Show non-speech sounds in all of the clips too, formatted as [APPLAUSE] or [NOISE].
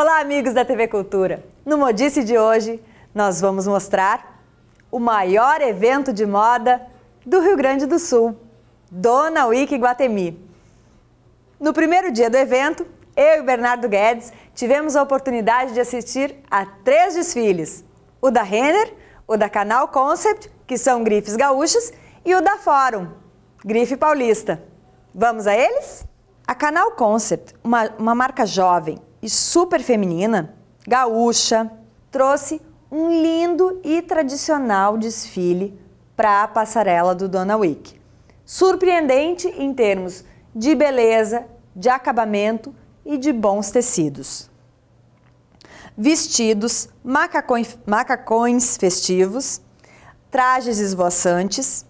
Olá, amigos da TV Cultura! No Modice de hoje, nós vamos mostrar o maior evento de moda do Rio Grande do Sul, Dona Wiki Guatemi. No primeiro dia do evento, eu e Bernardo Guedes tivemos a oportunidade de assistir a três desfiles: o da Renner, o da Canal Concept, que são grifes gaúchas, e o da Fórum, grife paulista. Vamos a eles? A Canal Concept, uma, uma marca jovem, e super feminina, gaúcha, trouxe um lindo e tradicional desfile para a passarela do Dona Week. Surpreendente em termos de beleza, de acabamento e de bons tecidos. Vestidos, macacões, macacões festivos, trajes esvoaçantes,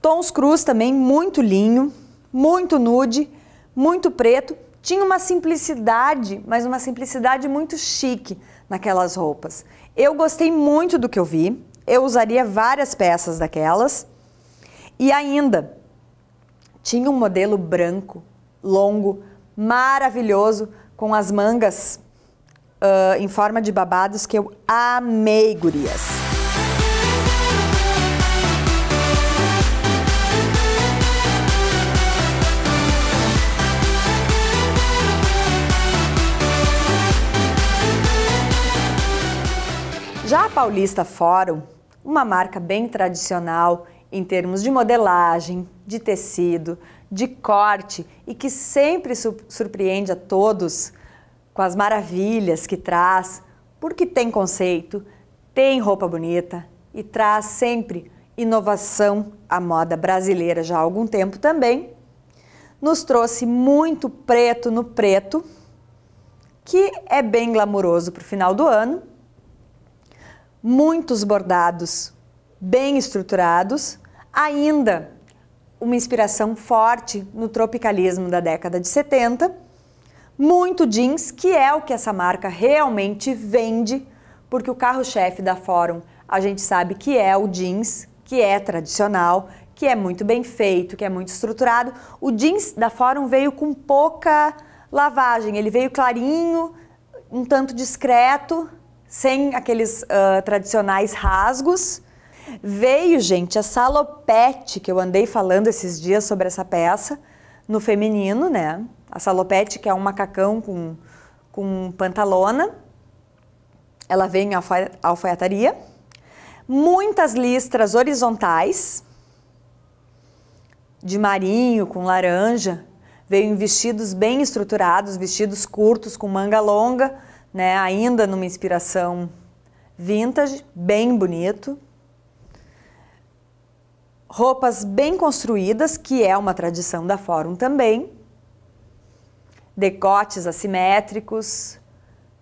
tons crus também muito linho, muito nude, muito preto tinha uma simplicidade, mas uma simplicidade muito chique naquelas roupas. Eu gostei muito do que eu vi, eu usaria várias peças daquelas. E ainda tinha um modelo branco, longo, maravilhoso, com as mangas uh, em forma de babados que eu amei, gurias. Já a Paulista Fórum, uma marca bem tradicional em termos de modelagem, de tecido, de corte e que sempre surpreende a todos com as maravilhas que traz, porque tem conceito, tem roupa bonita e traz sempre inovação à moda brasileira já há algum tempo também. Nos trouxe muito preto no preto, que é bem glamouroso para o final do ano muitos bordados bem estruturados, ainda uma inspiração forte no tropicalismo da década de 70, muito jeans, que é o que essa marca realmente vende, porque o carro-chefe da Fórum a gente sabe que é o jeans, que é tradicional, que é muito bem feito, que é muito estruturado. O jeans da Fórum veio com pouca lavagem, ele veio clarinho, um tanto discreto, sem aqueles uh, tradicionais rasgos. Veio, gente, a salopete que eu andei falando esses dias sobre essa peça no feminino, né? A salopete que é um macacão com, com pantalona. Ela vem em alfaiataria. Muitas listras horizontais de marinho com laranja. Veio em vestidos bem estruturados, vestidos curtos com manga longa né? Ainda numa inspiração vintage, bem bonito. Roupas bem construídas, que é uma tradição da Fórum também. Decotes assimétricos,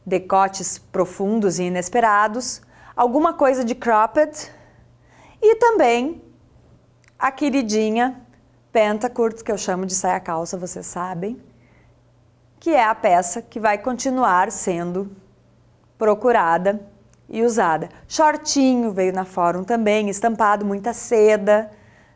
decotes profundos e inesperados, alguma coisa de cropped e também a queridinha pentacourt, que eu chamo de saia calça, vocês sabem que é a peça que vai continuar sendo procurada e usada. Shortinho veio na fórum também, estampado, muita seda,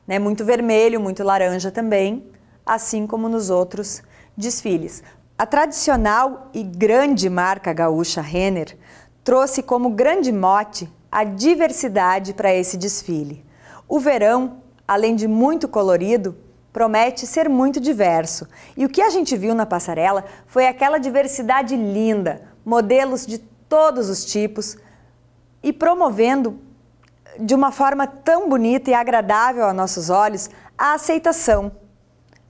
né, muito vermelho, muito laranja também, assim como nos outros desfiles. A tradicional e grande marca gaúcha Renner trouxe como grande mote a diversidade para esse desfile. O verão, além de muito colorido, promete ser muito diverso. E o que a gente viu na passarela foi aquela diversidade linda, modelos de todos os tipos e promovendo de uma forma tão bonita e agradável a nossos olhos a aceitação,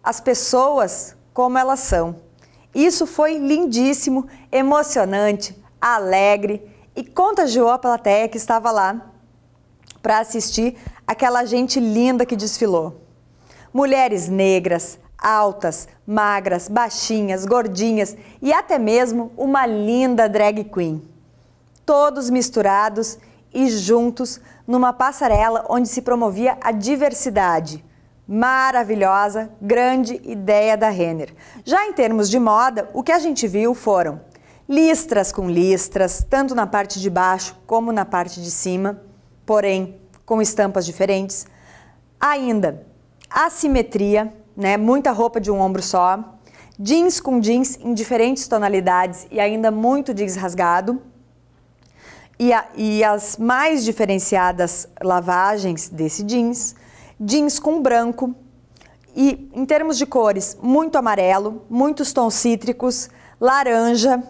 as pessoas como elas são. Isso foi lindíssimo, emocionante, alegre e contagiou a plateia que estava lá para assistir aquela gente linda que desfilou. Mulheres negras, altas, magras, baixinhas, gordinhas e até mesmo uma linda drag queen. Todos misturados e juntos numa passarela onde se promovia a diversidade. Maravilhosa, grande ideia da Renner. Já em termos de moda, o que a gente viu foram listras com listras, tanto na parte de baixo como na parte de cima, porém com estampas diferentes. Ainda assimetria, né? Muita roupa de um ombro só, jeans com jeans em diferentes tonalidades e ainda muito jeans rasgado. E, a, e as mais diferenciadas lavagens desse jeans, jeans com branco e em termos de cores, muito amarelo, muitos tons cítricos, laranja,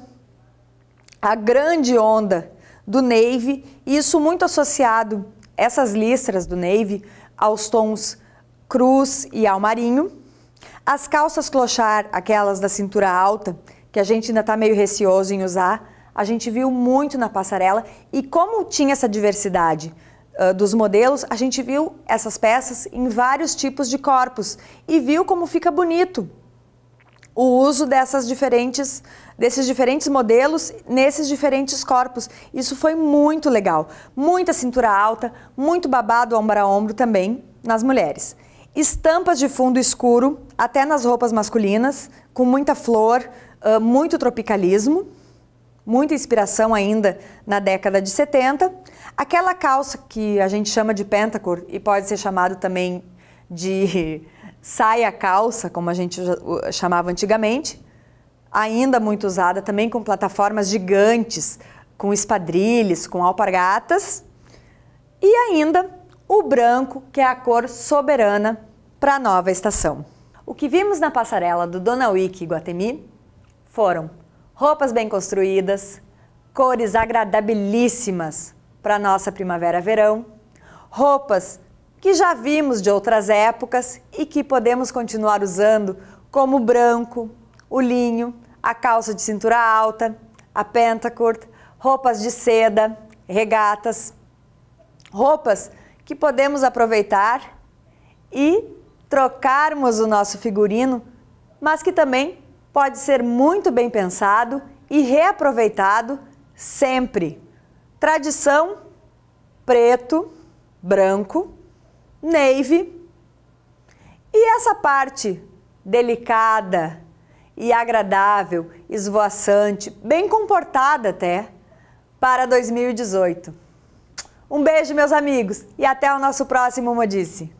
a grande onda do navy, e isso muito associado essas listras do navy aos tons cruz e almarinho. As calças clochar, aquelas da cintura alta, que a gente ainda está meio receoso em usar, a gente viu muito na passarela e como tinha essa diversidade uh, dos modelos, a gente viu essas peças em vários tipos de corpos e viu como fica bonito o uso dessas diferentes desses diferentes modelos nesses diferentes corpos. Isso foi muito legal. Muita cintura alta, muito babado ombro a ombro também nas mulheres. Estampas de fundo escuro, até nas roupas masculinas, com muita flor, uh, muito tropicalismo, muita inspiração ainda na década de 70. Aquela calça que a gente chama de pentacor e pode ser chamado também de [LAUGHS] saia calça, como a gente chamava antigamente, ainda muito usada também com plataformas gigantes, com espadrilhas, com alpargatas. E ainda o branco, que é a cor soberana para a nova estação. O que vimos na passarela do Dona Wiki Guatemi foram roupas bem construídas, cores agradabilíssimas para nossa primavera-verão, roupas que já vimos de outras épocas e que podemos continuar usando, como o branco, o linho, a calça de cintura alta, a pentacord, roupas de seda, regatas, roupas que podemos aproveitar e trocarmos o nosso figurino, mas que também pode ser muito bem pensado e reaproveitado sempre. Tradição: preto, branco, navy. E essa parte delicada e agradável, esvoaçante, bem comportada até, para 2018. Um beijo, meus amigos, e até o nosso próximo Modice.